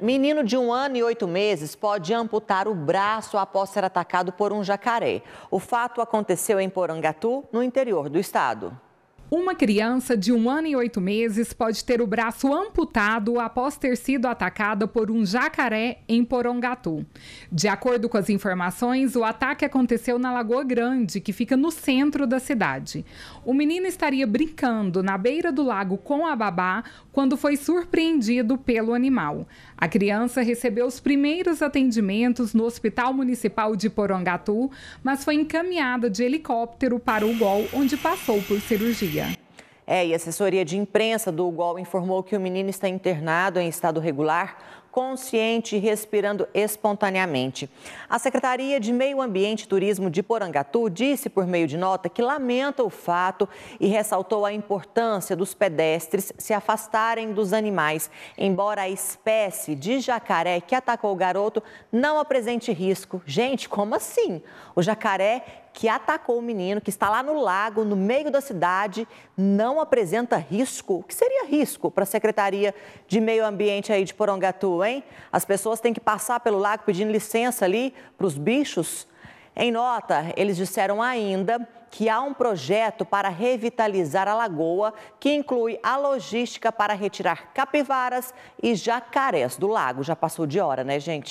Menino de um ano e oito meses pode amputar o braço após ser atacado por um jacaré. O fato aconteceu em Porangatu, no interior do estado. Uma criança de um ano e oito meses pode ter o braço amputado após ter sido atacada por um jacaré em Porongatu. De acordo com as informações, o ataque aconteceu na Lagoa Grande, que fica no centro da cidade. O menino estaria brincando na beira do lago com a babá quando foi surpreendido pelo animal. A criança recebeu os primeiros atendimentos no Hospital Municipal de Porongatu, mas foi encaminhada de helicóptero para o Gol, onde passou por cirurgia. É, e a assessoria de imprensa do UGOL informou que o menino está internado em estado regular consciente e respirando espontaneamente. A Secretaria de Meio Ambiente e Turismo de Porangatu disse por meio de nota que lamenta o fato e ressaltou a importância dos pedestres se afastarem dos animais, embora a espécie de jacaré que atacou o garoto não apresente risco. Gente, como assim? O jacaré que atacou o menino, que está lá no lago, no meio da cidade, não apresenta risco? O que seria risco para a Secretaria de Meio Ambiente aí de Porangatu? hein? As pessoas têm que passar pelo lago pedindo licença ali para os bichos. Em nota, eles disseram ainda que há um projeto para revitalizar a lagoa, que inclui a logística para retirar capivaras e jacarés do lago. Já passou de hora, né, gente?